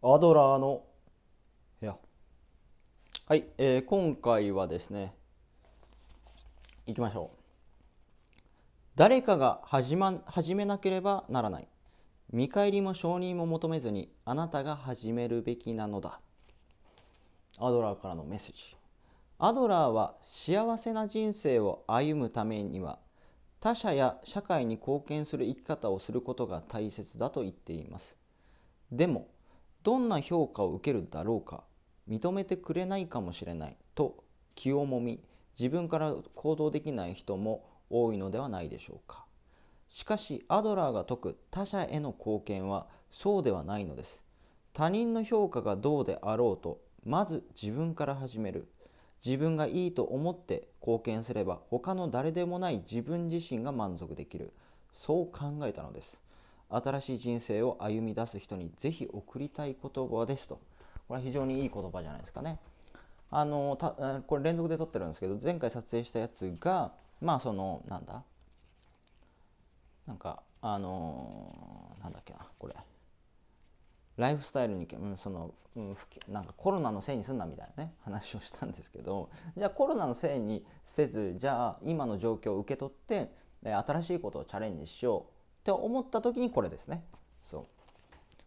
アドラーの部屋はい、えー、今回はですねいきましょう誰かが始,、ま、始めなければならない見返りも承認も求めずにあなたが始めるべきなのだアドラーからのメッセージアドラーは幸せな人生を歩むためには他者や社会に貢献する生き方をすることが大切だと言っていますでもどんな評価を受けるだろうか認めてくれないかもしれないと気をもみ自分から行動できない人も多いのではないでしょうかしかしアドラーが説く他者への貢献はそうではないのです他人の評価がどうであろうとまず自分から始める自分がいいと思って貢献すれば他の誰でもない自分自身が満足できるそう考えたのです新しい人生を歩み出す人にぜひ送りたい言葉ですとこれは非常にいい言葉じゃないですかね。あのたこれ連続で撮ってるんですけど前回撮影したやつがまあそのなんだなんかあのなんだっけなこれライフスタイルに、うん、その、うん、なんかコロナのせいにすんなみたいなね話をしたんですけどじゃあコロナのせいにせずじゃあ今の状況を受け取って新しいことをチャレンジしようって思った時にこれですねそう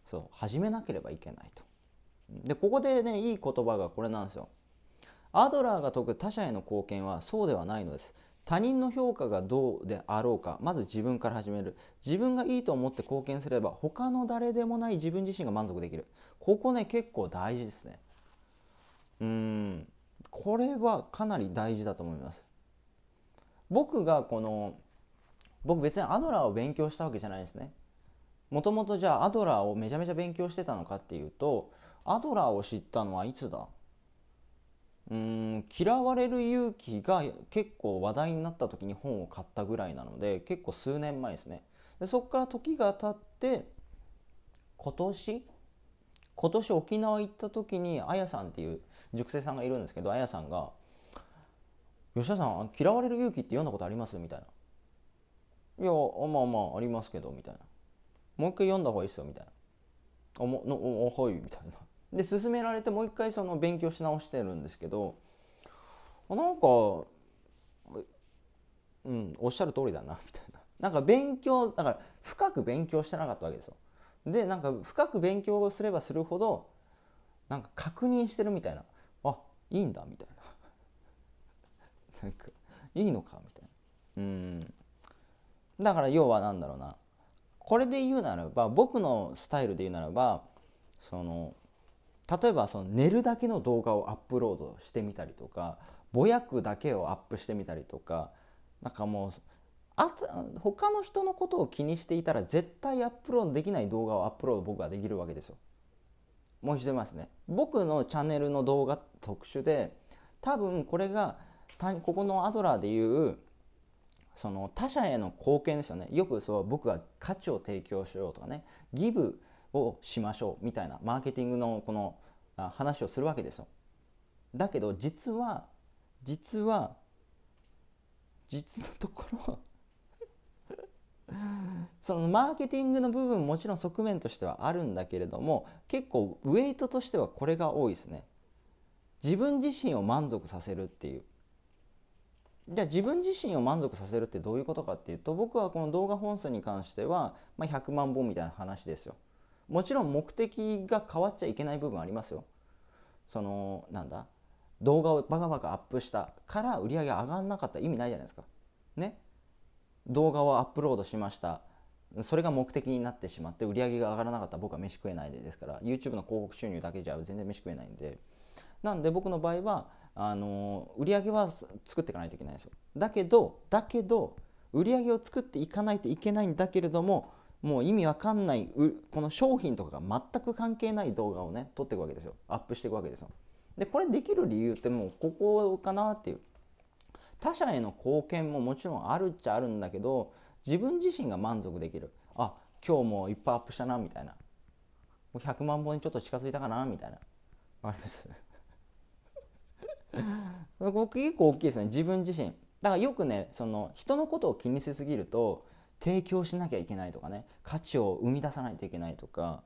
そう始めなければいけないとでここでねいい言葉がこれなんですよアドラーが説く他者への貢献はそうではないのです他人の評価がどうであろうかまず自分から始める自分がいいと思って貢献すれば他の誰でもない自分自身が満足できるここね結構大事ですねうんこれはかなり大事だと思います僕がこの僕別にアドラーを勉強したわけじゃないですねもともとじゃあアドラーをめちゃめちゃ勉強してたのかっていうとアドラーを知ったのはいつだうん嫌われる勇気が結構話題になった時に本を買ったぐらいなので結構数年前ですねでそこから時が経って今年今年沖縄行った時にあやさんっていう塾生さんがいるんですけどあやさんが「吉田さん嫌われる勇気って読んだことあります?」みたいないやまあまあありますけどみたいなもう一回読んだ方がいいっすよみたいなあものおはいみたいなで勧められてもう一回その勉強し直してるんですけどなんかうんおっしゃる通りだなみたいななんか勉強だから深く勉強してなかったわけですよでなんか深く勉強をすればするほどなんか確認してるみたいなあいいんだみたいな なんかいいのかみたいなうんだから要は何だろうなこれで言うならば僕のスタイルで言うならばその例えばその寝るだけの動画をアップロードしてみたりとかぼやくだけをアップしてみたりとかなんかもうあ他の人のことを気にしていたら絶対アップロードできない動画をアップロード僕はできるわけですよ。もう出ますね。僕のチャンネルの動画特殊で多分これがここのアドラーでいうその他者への貢献ですよねよくそう僕が価値を提供しようとかねギブをしましょうみたいなマーケティングのこの話をするわけですよだけど実は実は実のところ そのマーケティングの部分ももちろん側面としてはあるんだけれども結構ウエイトとしてはこれが多いですね自分自身を満足させるっていうじゃあ自分自身を満足させるってどういうことかっていうと僕はこの動画本数に関しては、まあ、100万本みたいな話ですよ。もちろん目的が変わっちゃいけない部分ありますよ。そのなんだ動画をバカバカアップしたから売り上げ上がんなかった意味ないじゃないですか。ね動画をアップロードしましたそれが目的になってしまって売り上げが上がらなかったら僕は飯食えないですから YouTube の広告収入だけじゃ全然飯食えないんでなんで僕の場合はあの売り上げは作っていかないといけないんですよだけどだけど売り上げを作っていかないといけないんだけれどももう意味わかんないこの商品とかが全く関係ない動画をね撮っていくわけですよアップしていくわけですよでこれできる理由ってもうここかなっていう他者への貢献ももちろんあるっちゃあるんだけど自分自身が満足できるあ今日もいっぱいアップしたなみたいな100万本にちょっと近づいたかなみたいなあります僕結構大きいですね自分自身だからよくねその人のことを気にしすぎると提供しなきゃいけないとかね価値を生み出さないといけないとか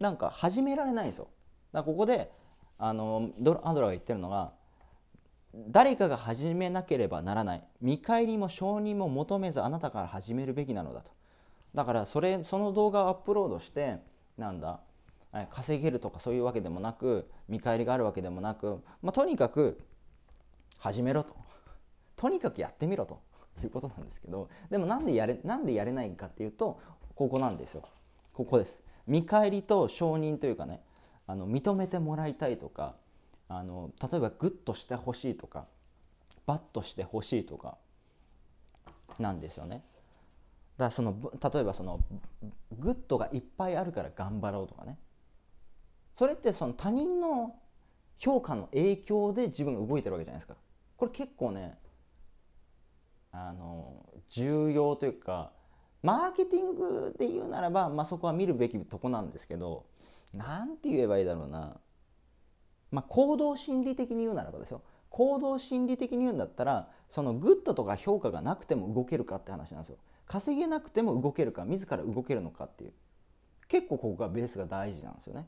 なんか始められないんですよだからここであのドアドラが言ってるのが誰かが始めなければならない見返りも承認も求めずあなたから始めるべきなのだとだからそれその動画をアップロードしてなんだ稼げるとかそういうわけでもなく見返りがあるわけでもなく、まあ、とにかく始めろと とにかくやってみろということなんですけどでもなんでやれなんでやれないかっていうとここなんですよここです見返りと承認というかねあの認めてもらいたいとかあの例えばグッとしてほしいとかバッとしてほしいとかなんですよねだからその例えばそのグッドがいっぱいあるから頑張ろうとかねそれってその他人の評価の影響で自分が動いてるわけじゃないですかこれ結構ねあの重要というかマーケティングで言うならば、まあ、そこは見るべきとこなんですけど何て言えばいいだろうな、まあ、行動心理的に言うならばですよ行動心理的に言うんだったらそのグッドとか評価がなくても動けるかって話なんですよ稼げなくても動けるか自ら動けるのかっていう結構ここがベースが大事なんですよね。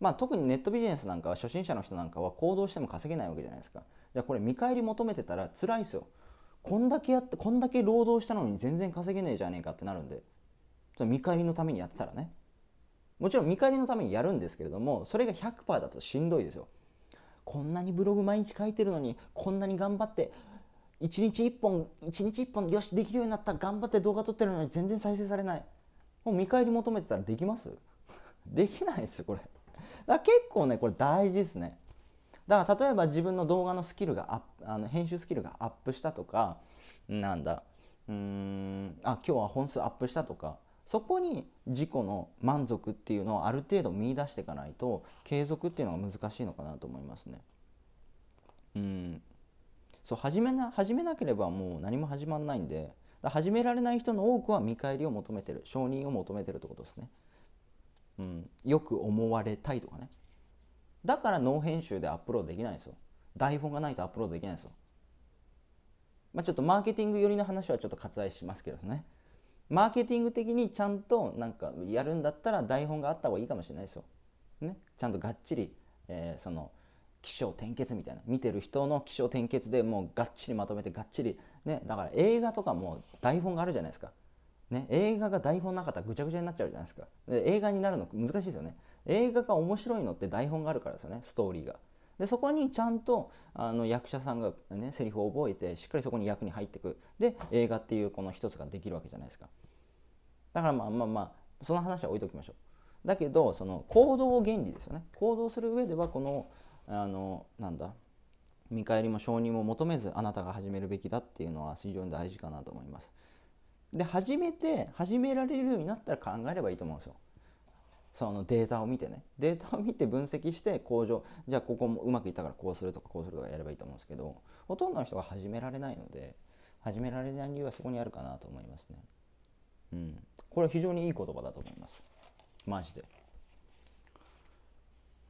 まあ、特にネットビジネスなんかは初心者の人なんかは行動しても稼げないわけじゃないですかじゃあこれ見返り求めてたら辛いですよこんだけやってこんだけ労働したのに全然稼げねえじゃねえかってなるんで見返りのためにやってたらねもちろん見返りのためにやるんですけれどもそれが100%だとしんどいですよこんなにブログ毎日書いてるのにこんなに頑張って1日1本1日1本よしできるようになった頑張って動画撮ってるのに全然再生されないもう見返り求めてたらできます できないですよこれだから結構ねこれ大事ですねだから例えば自分の動画のスキルがあの編集スキルがアップしたとかなんだうーんあ今日は本数アップしたとかそこに自己の満足っていうのをある程度見いだしていかないと継続っていうのが難しいのかなと思いますね。うんそう始めな始めなければもう何も始まんないんで始められない人の多くは見返りを求めてる承認を求めてるってことですね。うん、よく思われたいとかねだから脳編集でアップロードできないんですよ台本がないとアップロードできないんですよまあ、ちょっとマーケティング寄りの話はちょっと割愛しますけどねマーケティング的にちゃんとなんかやるんだったら台本があった方がいいかもしれないですよ、ね、ちゃんとがっちり、えー、その起承転結みたいな見てる人の起承転結でもうがっちりまとめてがっちりねだから映画とかも台本があるじゃないですかね、映画が台本なかったらぐちゃぐちゃになっちゃうじゃないですかで映画になるの難しいですよね映画が面白いのって台本があるからですよねストーリーがでそこにちゃんとあの役者さんがねセリフを覚えてしっかりそこに役に入ってくで映画っていうこの一つができるわけじゃないですかだからまあまあまあその話は置いときましょうだけどその行動原理ですよね行動する上ではこのあのなんだ見返りも承認も求めずあなたが始めるべきだっていうのは非常に大事かなと思いますで始めて始められるようになったら考えればいいと思うんですよ。そのデータを見てねデータを見て分析して向上じゃあここもうまくいったからこうするとかこうするとかやればいいと思うんですけどほとんどの人が始められないので始められない理由はそこにあるかなと思いますね。うん、これは非常にいい言葉だと思います。マジで。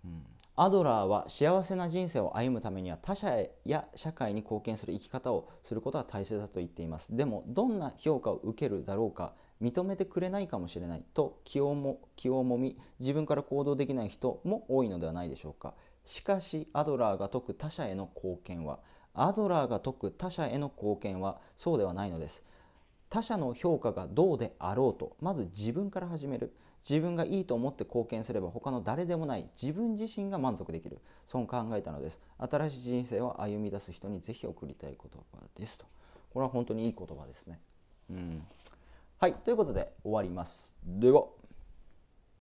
うんアドラーは幸せな人生を歩むためには他者や社会に貢献する生き方をすることは大切だと言っていますでもどんな評価を受けるだろうか認めてくれないかもしれないと気をも気をもみ自分から行動できない人も多いのではないでしょうかしかしアドラーが説く他者への貢献はアドラーが説く他者への貢献はそうではないのです他者の評価がどうであろうとまず自分から始める自分がいいと思って貢献すれば他の誰でもない自分自身が満足できるそう考えたのです新しい人生を歩み出す人にぜひ送りたい言葉ですとこれは本当にいい言葉ですねうんはいということで終わりますでは